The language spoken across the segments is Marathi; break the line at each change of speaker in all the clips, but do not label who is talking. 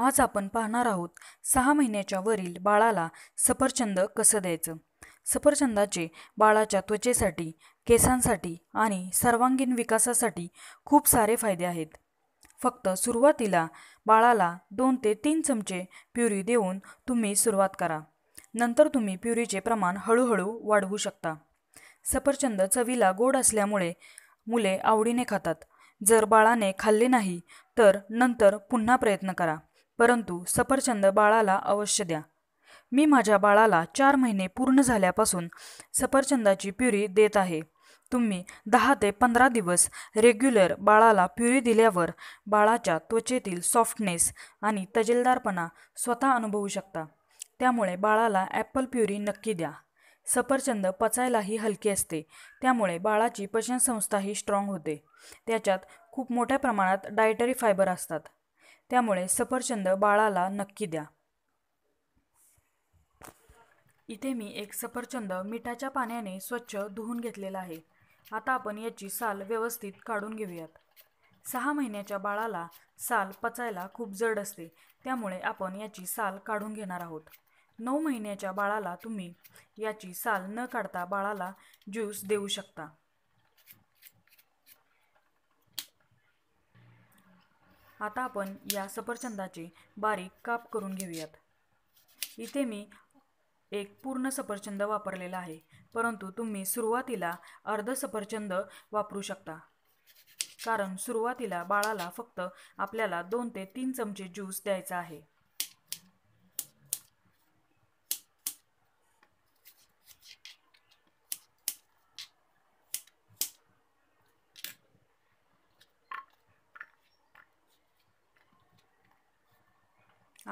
आज आपण पाहणार आहोत सहा महिन्याच्या वरील बाळाला सफरचंद कसं द्यायचं सफरचंदाचे बाळाच्या त्वचेसाठी केसांसाठी आणि सर्वांगीण विकासासाठी खूप सारे फायदे आहेत फक्त सुरुवातीला बाळाला दोन ते तीन चमचे प्युरी देऊन तुम्ही सुरुवात करा नंतर तुम्ही प्युरीचे प्रमाण हळूहळू वाढवू शकता सफरचंद चवीला गोड असल्यामुळे मुले आवडीने खातात जर बाळाने खाल्ले नाही तर नंतर पुन्हा प्रयत्न करा परंतु सफरचंद बाळाला अवश्य द्या मी माझ्या बाळाला चार महिने पूर्ण झाल्यापासून सफरचंदाची प्युरी देत आहे तुम्ही दहा ते पंधरा दिवस रेग्युलर बाळाला प्युरी दिल्यावर बाळाच्या त्वचेतील सॉफ्टनेस आणि तजेलदारपणा स्वतः अनुभवू शकता त्यामुळे बाळाला ॲपल प्युरी नक्की द्या सफरचंद पचायलाही हलके असते त्यामुळे बाळाची पचनसंस्थाही स्ट्रॉंग होते त्याच्यात खूप मोठ्या प्रमाणात डायटरी फायबर असतात त्यामुळे सफरचंद बाळाला नक्की द्या इथे मी एक सफरचंद मिठाच्या पाण्याने स्वच्छ धुवून घेतलेला आहे आता आपण याची साल व्यवस्थित काढून घेऊयात सहा महिन्याच्या बाळाला साल पचायला खूप जड असते त्यामुळे आपण याची साल काढून घेणार आहोत नऊ महिन्याच्या बाळाला तुम्ही याची साल न काढता बाळाला ज्यूस देऊ शकता आता आपण या सफरचंदाचे बारीक काप करून घेऊयात इथे मी एक पूर्ण सफरचंद वापरलेला आहे परंतु तुम्ही सुरुवातीला अर्ध सफरचंद वापरू शकता कारण सुरुवातीला बाळाला फक्त आपल्याला दोन ते तीन चमचे ज्यूस द्यायचा आहे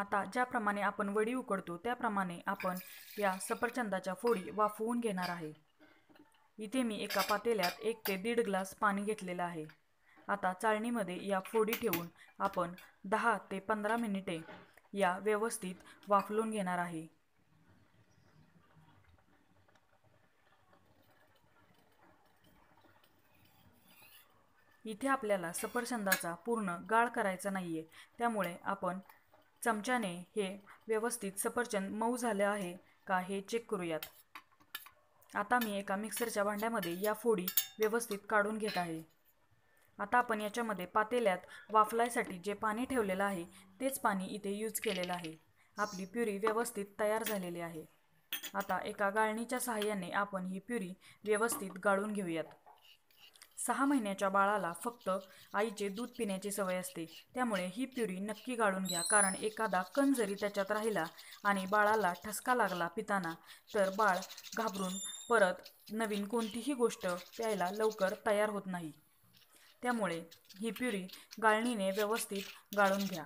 आता ज्याप्रमाणे आपण वडी उकडतो त्याप्रमाणे आपण या सफरचंदाच्या फोडी वाफवून घेणार आहे इथे मी एका पातेल्यात एक ते दीड ग्लास पाणी घेतलेलं आहे आता चाळणीमध्ये या फोडी ठेवून आपण दहा ते पंधरा मिनिटे या व्यवस्थित वाफलून घेणार आहे इथे आपल्याला सफरचंदाचा पूर्ण गाळ करायचा नाही आहे त्यामुळे आपण चमच्याने हे व्यवस्थित सफरचंद मऊ झालं आहे का हे चेक करूयात आता मी एका मिक्सरच्या भांड्यामध्ये या फोडी व्यवस्थित काढून घेत आहे आता आपण याच्यामध्ये पातेल्यात वाफलायसाठी जे पाणी ठेवलेलं आहे तेच पाणी इथे यूज केलेलं आहे आपली प्युरी व्यवस्थित तयार झालेली आहे आता एका गाळणीच्या सहाय्याने आपण ही प्युरी व्यवस्थित गाळून घेऊयात सहा महिन्याच्या बाळाला फक्त आईचे दूध पिण्याची सवय असते त्यामुळे ही प्युरी नक्की गाळून घ्या कारण एखादा कण जरी त्याच्यात राहिला आणि बाळाला ठसका लागला पिताना तर बाळ घाबरून परत नवीन कोणतीही गोष्ट प्यायला लवकर तयार होत नाही त्यामुळे ही प्युरी गाळणीने व्यवस्थित गाळून घ्या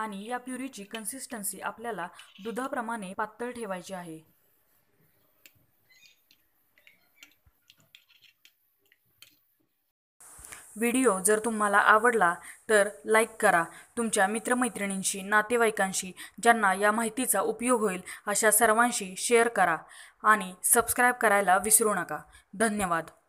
आणि या प्युरीची कन्सिस्टन्सी आपल्याला दुधाप्रमाणे पातळ ठेवायची आहे व्हिडिओ जर तुम्हाला आवडला तर लाईक करा तुमच्या मित्रमैत्रिणींशी नातेवाईकांशी ज्यांना या माहितीचा उपयोग होईल अशा सर्वांशी शेअर करा आणि सबस्क्राईब करायला विसरू नका धन्यवाद